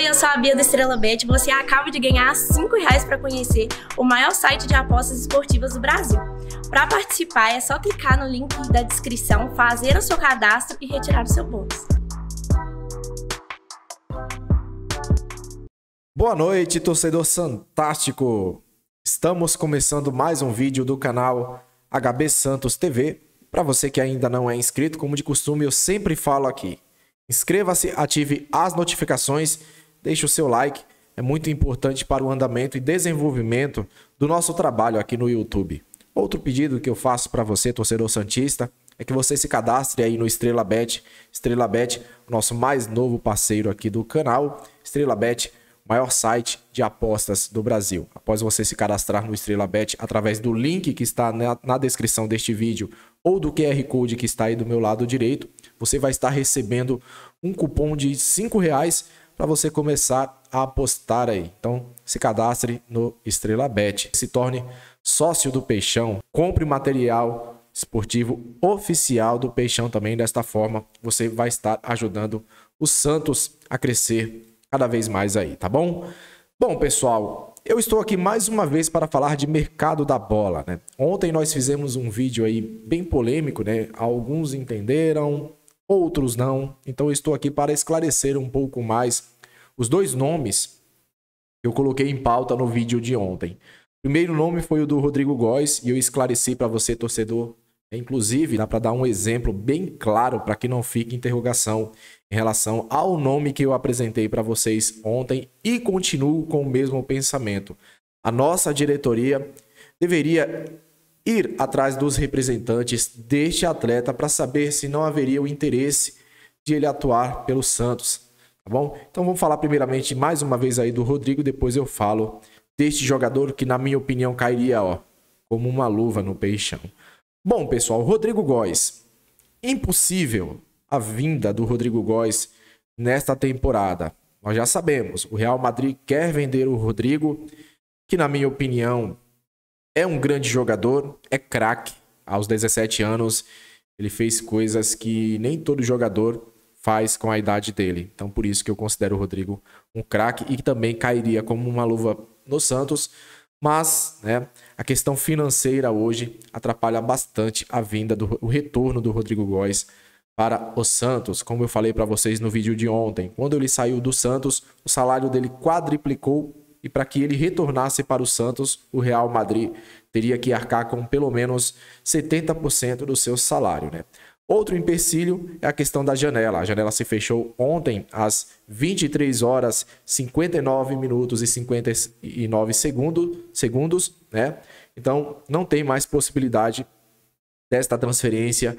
Oi, eu sou a Bia do Estrela Bet tipo, você acaba de ganhar 5 reais para conhecer o maior site de apostas esportivas do Brasil. Para participar é só clicar no link da descrição, fazer o seu cadastro e retirar o seu bônus. Boa noite, torcedor fantástico! Estamos começando mais um vídeo do canal HB Santos TV. Para você que ainda não é inscrito, como de costume, eu sempre falo aqui. Inscreva-se, ative as notificações deixe o seu like, é muito importante para o andamento e desenvolvimento do nosso trabalho aqui no YouTube. Outro pedido que eu faço para você, torcedor santista, é que você se cadastre aí no Estrela Bet, Estrela Bet, nosso mais novo parceiro aqui do canal, Estrela Bet, maior site de apostas do Brasil. Após você se cadastrar no Estrela Bet através do link que está na, na descrição deste vídeo ou do QR Code que está aí do meu lado direito, você vai estar recebendo um cupom de R$ reais para você começar a apostar aí. Então, se cadastre no Estrela Bet, se torne sócio do Peixão, compre material esportivo oficial do Peixão também. Desta forma, você vai estar ajudando o Santos a crescer cada vez mais aí, tá bom? Bom, pessoal, eu estou aqui mais uma vez para falar de mercado da bola, né? Ontem nós fizemos um vídeo aí bem polêmico, né? Alguns entenderam, outros não. Então eu estou aqui para esclarecer um pouco mais os dois nomes que eu coloquei em pauta no vídeo de ontem. O primeiro nome foi o do Rodrigo Góes e eu esclareci para você, torcedor. Né, inclusive, dá para dar um exemplo bem claro para que não fique interrogação em relação ao nome que eu apresentei para vocês ontem e continuo com o mesmo pensamento. A nossa diretoria deveria ir atrás dos representantes deste atleta para saber se não haveria o interesse de ele atuar pelo Santos, tá bom? Então vamos falar primeiramente mais uma vez aí do Rodrigo, depois eu falo deste jogador que na minha opinião cairia, ó, como uma luva no peixão. Bom, pessoal, Rodrigo Góes. Impossível a vinda do Rodrigo Góes nesta temporada. Nós já sabemos, o Real Madrid quer vender o Rodrigo, que na minha opinião é um grande jogador, é craque. Aos 17 anos, ele fez coisas que nem todo jogador faz com a idade dele. Então, por isso que eu considero o Rodrigo um craque e que também cairia como uma luva no Santos. Mas né, a questão financeira hoje atrapalha bastante a vinda do o retorno do Rodrigo Góes para o Santos. Como eu falei para vocês no vídeo de ontem, quando ele saiu do Santos, o salário dele quadriplicou e para que ele retornasse para o Santos, o Real Madrid teria que arcar com pelo menos 70% do seu salário. Né? Outro empecilho é a questão da janela. A janela se fechou ontem às 23 horas 59 minutos e 59 segundos, né? Então não tem mais possibilidade desta transferência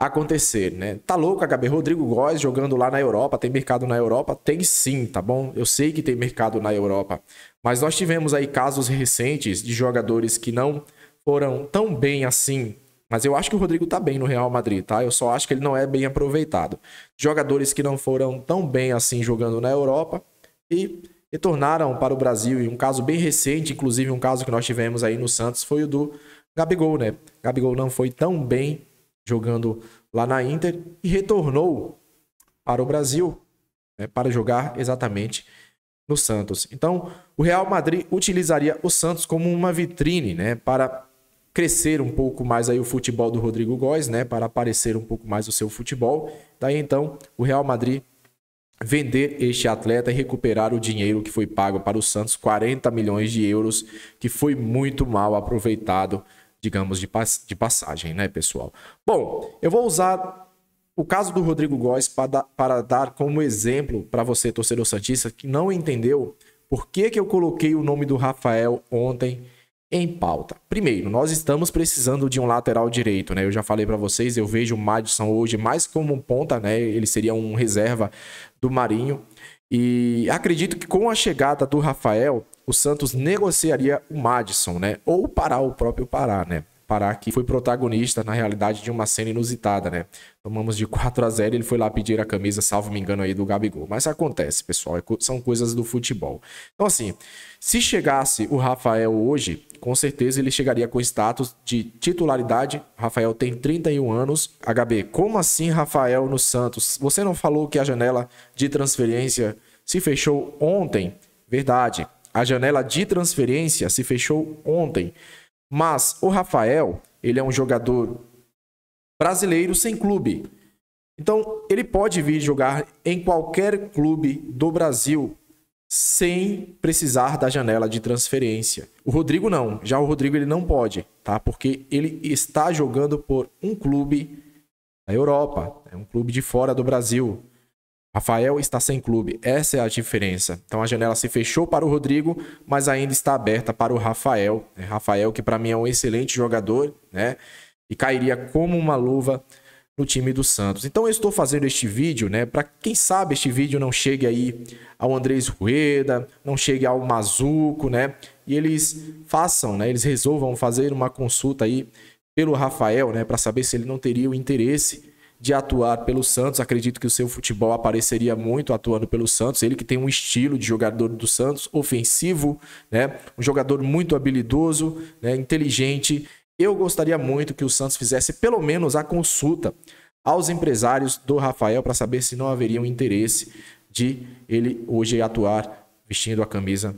acontecer, né? Tá louco, HB Rodrigo Góes jogando lá na Europa, tem mercado na Europa? Tem sim, tá bom? Eu sei que tem mercado na Europa, mas nós tivemos aí casos recentes de jogadores que não foram tão bem assim, mas eu acho que o Rodrigo tá bem no Real Madrid, tá? Eu só acho que ele não é bem aproveitado. Jogadores que não foram tão bem assim jogando na Europa e retornaram para o Brasil, e um caso bem recente, inclusive um caso que nós tivemos aí no Santos, foi o do Gabigol, né? Gabigol não foi tão bem jogando lá na Inter, e retornou para o Brasil né, para jogar exatamente no Santos. Então, o Real Madrid utilizaria o Santos como uma vitrine né, para crescer um pouco mais aí o futebol do Rodrigo Góes, né, para aparecer um pouco mais o seu futebol. Daí então, o Real Madrid vender este atleta e recuperar o dinheiro que foi pago para o Santos, 40 milhões de euros, que foi muito mal aproveitado digamos, de, pass de passagem, né, pessoal? Bom, eu vou usar o caso do Rodrigo Góes para, para dar como exemplo para você, torcedor Santista, que não entendeu por que, que eu coloquei o nome do Rafael ontem em pauta. Primeiro, nós estamos precisando de um lateral direito, né? Eu já falei para vocês, eu vejo o Madison hoje mais como um ponta, né? Ele seria um reserva do Marinho. E acredito que com a chegada do Rafael, o Santos negociaria o Madison, né? Ou parar o próprio Pará, né? Pará que foi protagonista, na realidade, de uma cena inusitada, né? Tomamos de 4 a 0 ele foi lá pedir a camisa, salvo me engano aí, do Gabigol. Mas acontece, pessoal, é são coisas do futebol. Então, assim, se chegasse o Rafael hoje, com certeza ele chegaria com status de titularidade. Rafael tem 31 anos. HB, como assim Rafael no Santos? Você não falou que a janela de transferência se fechou ontem? Verdade, a janela de transferência se fechou ontem. Mas o Rafael, ele é um jogador brasileiro sem clube. Então, ele pode vir jogar em qualquer clube do Brasil sem precisar da janela de transferência. O Rodrigo não, já o Rodrigo ele não pode, tá? Porque ele está jogando por um clube da Europa, é um clube de fora do Brasil. Rafael está sem clube, essa é a diferença. Então a janela se fechou para o Rodrigo, mas ainda está aberta para o Rafael. Né? Rafael, que para mim é um excelente jogador, né? E cairia como uma luva no time do Santos. Então eu estou fazendo este vídeo, né? Para quem sabe este vídeo não chegue aí ao Andrés Rueda, não chegue ao Mazuco, né? E eles façam, né? Eles resolvam fazer uma consulta aí pelo Rafael, né? Para saber se ele não teria o interesse de atuar pelo Santos. Acredito que o seu futebol apareceria muito atuando pelo Santos. Ele que tem um estilo de jogador do Santos, ofensivo, né? Um jogador muito habilidoso, né? inteligente. Eu gostaria muito que o Santos fizesse pelo menos a consulta aos empresários do Rafael para saber se não haveria um interesse de ele hoje atuar vestindo a camisa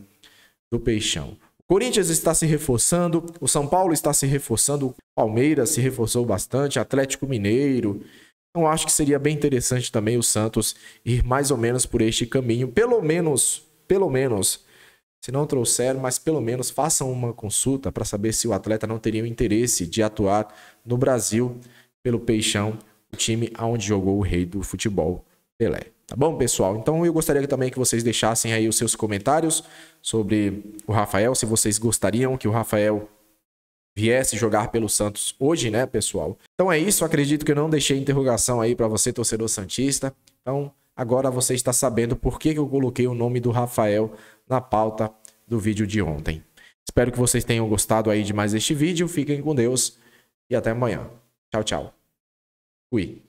do Peixão. Corinthians está se reforçando, o São Paulo está se reforçando, o Palmeiras se reforçou bastante, Atlético Mineiro, então acho que seria bem interessante também o Santos ir mais ou menos por este caminho, pelo menos, pelo menos, se não trouxeram, mas pelo menos façam uma consulta para saber se o atleta não teria o interesse de atuar no Brasil pelo Peixão, o time aonde jogou o rei do futebol, Pelé. Tá bom, pessoal? Então eu gostaria também que vocês deixassem aí os seus comentários sobre o Rafael, se vocês gostariam que o Rafael viesse jogar pelo Santos hoje, né, pessoal? Então é isso, acredito que eu não deixei interrogação aí para você, torcedor Santista. Então, agora você está sabendo por que eu coloquei o nome do Rafael na pauta do vídeo de ontem. Espero que vocês tenham gostado aí de mais este vídeo. Fiquem com Deus e até amanhã. Tchau, tchau. Fui.